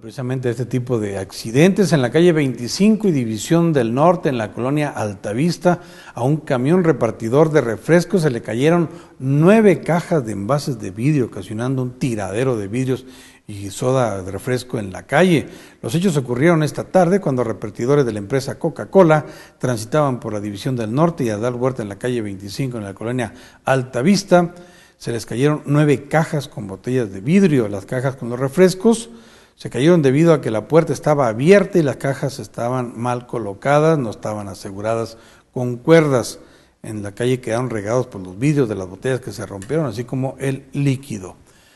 precisamente este tipo de accidentes en la calle 25 y División del Norte, en la colonia Altavista, a un camión repartidor de refrescos se le cayeron nueve cajas de envases de vidrio, ocasionando un tiradero de vidrios y soda de refresco en la calle. Los hechos ocurrieron esta tarde cuando repartidores de la empresa Coca-Cola transitaban por la División del Norte y a dar vuelta en la calle 25 en la colonia Altavista. Se les cayeron nueve cajas con botellas de vidrio, las cajas con los refrescos se cayeron debido a que la puerta estaba abierta y las cajas estaban mal colocadas, no estaban aseguradas con cuerdas. En la calle quedaron regados por los vidrios de las botellas que se rompieron, así como el líquido.